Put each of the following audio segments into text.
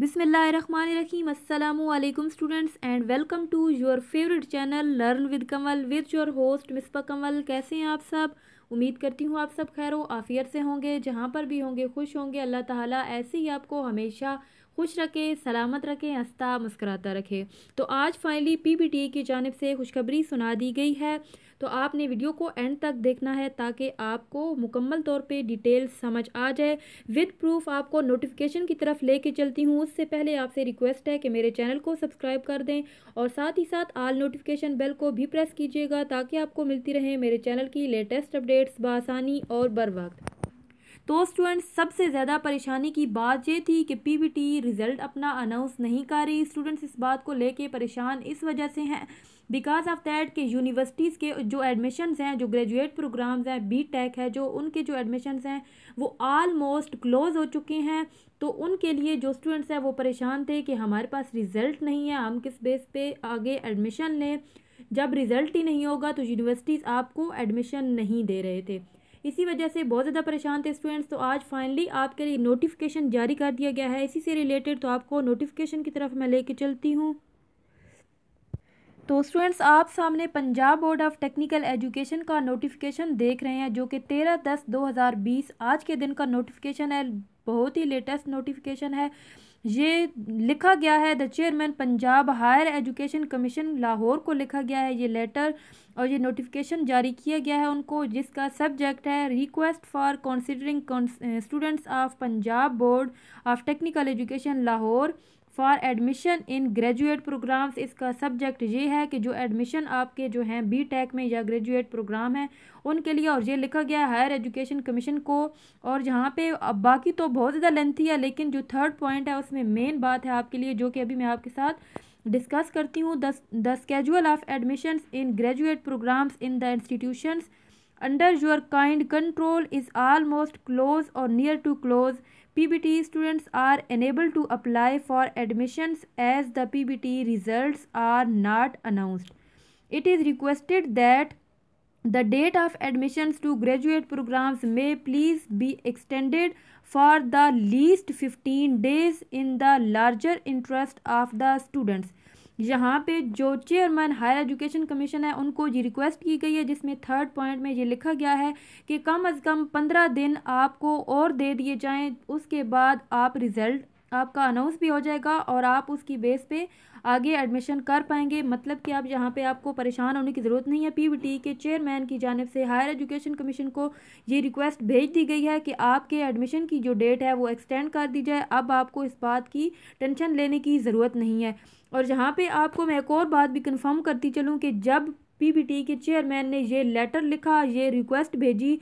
बिसमीम अल्लाम students and welcome to your favourite channel learn with Kamal with your host मिसपा कमल कैसे हैं आप सब उम्मीद करती हूँ आप सब खैर आफियत से होंगे जहाँ पर भी होंगे खुश होंगे अल्लाह ताला ऐसे ही आपको हमेशा खुश रखे सलामत रखें हंसता मुस्कराता रखे तो आज फाइनली ए की जानब से खुशखबरी सुना दी गई है तो आपने वीडियो को एंड तक देखना है ताकि आपको मुकम्मल तौर पे डिटेल समझ आ जाए विद प्रूफ आपको नोटिफिकेशन की तरफ लेके चलती हूँ उससे पहले आपसे रिक्वेस्ट है कि मेरे चैनल को सब्सक्राइब कर दें और साथ ही साथ आल नोटिफिकेशन बेल को भी प्रेस कीजिएगा ताकि आपको मिलती रहे मेरे चैनल की लेटेस्ट अपडेट्स बासानी और बर वक्त तो स्टूडेंट्स सबसे ज़्यादा परेशानी की बात ये थी कि पी रिज़ल्ट अपना अनाउंस नहीं कर रही स्टूडेंट्स इस बात को लेके परेशान इस वजह से हैं बिकॉज ऑफ दैट के यूनिवर्सिटीज़ के जो एडमिशन्स हैं जो ग्रेजुएट प्रोग्राम्स हैं बी टेक है जो उनके जो एडमिशन्स हैं वो आलमोस्ट क्लोज़ हो चुके हैं तो उनके लिए जो स्टूडेंट्स हैं वो परेशान थे कि हमारे पास रिज़ल्ट नहीं है हम किस बेस पे आगे एडमिशन लें जब रिज़ल्ट ही नहीं होगा तो यूनिवर्सिटीज़ आपको एडमिशन नहीं दे रहे थे इसी वजह से बहुत ज़्यादा परेशान थे स्टूडेंट्स तो आज फाइनली आपके लिए नोटिफिकेशन जारी कर दिया गया है इसी से रिलेटेड तो आपको नोटिफिकेशन की तरफ मैं लेके चलती हूँ तो स्टूडेंट्स आप सामने Punjab board of technical education का नोटिफिकेशन देख रहे हैं जो कि तेरह दस दो हज़ार बीस आज के दिन का नोटिफिकेशन है बहुत ही लेटेस्ट नोटिफिकेशन है ये लिखा गया है the chairman Punjab higher education commission Lahore को लिखा गया है ये लेटर और ये नोटिफिकेशन जारी किया गया है उनको जिसका सब्जेक्ट है request for considering students of Punjab board of technical education Lahore for admission in graduate programmes इसका सब्जेक्ट ये है कि जो एडमिशन आपके जो हैं बी टेक में या ग्रेजुएट प्रोग्राम है उनके लिए और ये लिखा गया है हायर एजुकेशन कमीशन को और जहाँ पे अब बाकी तो बहुत ज़्यादा लेंथी है लेकिन जो थर्ड पॉइंट है उसमें मेन बात है आपके लिए जो कि अभी मैं आपके साथ डिस्कस करती हूँ the schedule of admission in graduate programmes in the institutions under your kind control is almost close और near to close PBT students are unable to apply for admissions as the PBT results are not announced. It is requested that the date of admissions to graduate programs may please be extended for the least 15 days in the larger interest of the students. यहाँ पे जो chairman higher education commission है उनको ये request की गई है जिसमें थर्ड पॉइंट में ये लिखा गया है कि कम अज़ कम पंद्रह दिन आपको और दे दिए जाएँ उसके बाद आप रिज़ल्ट आपका अनाउंस भी हो जाएगा और आप उसकी बेस पे आगे एडमिशन कर पाएंगे मतलब कि आप यहाँ पे आपको परेशान होने की ज़रूरत नहीं है पीवीटी के चेयरमैन की जानब से हायर एजुकेशन कमीशन को ये रिक्वेस्ट भेज दी गई है कि आपके एडमिशन की जो डेट है वो एक्सटेंड कर दी जाए अब आपको इस बात की टेंशन लेने की ज़रूरत नहीं है और यहाँ पर आपको मैं एक और बात भी कन्फर्म करती चलूँ कि जब पी के चेयरमैन ने ये लेटर लिखा ये रिक्वेस्ट भेजी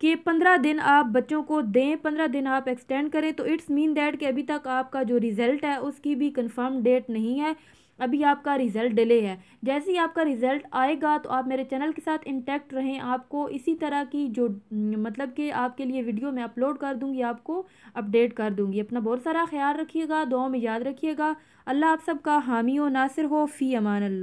कि पंद्रह दिन आप बच्चों को दें पंद्रह दिन आप एक्सटेंड करें तो इट्स मीन डेट कि अभी तक आपका जो रिज़ल्ट है उसकी भी कन्फर्म डेट नहीं है अभी आपका रिज़ल्ट डिले है जैसे ही आपका रिज़ल्ट आएगा तो आप मेरे चैनल के साथ इंटैक्ट रहें आपको इसी तरह की जो मतलब कि आपके लिए वीडियो मैं अपलोड कर दूंगी आपको अपडेट कर दूंगी अपना बहुत सारा ख्याल रखिएगा दुआ में याद रखिएगा अल्लाह आप सबका हामी व नासिर हो फ़ी अमान अल्लाह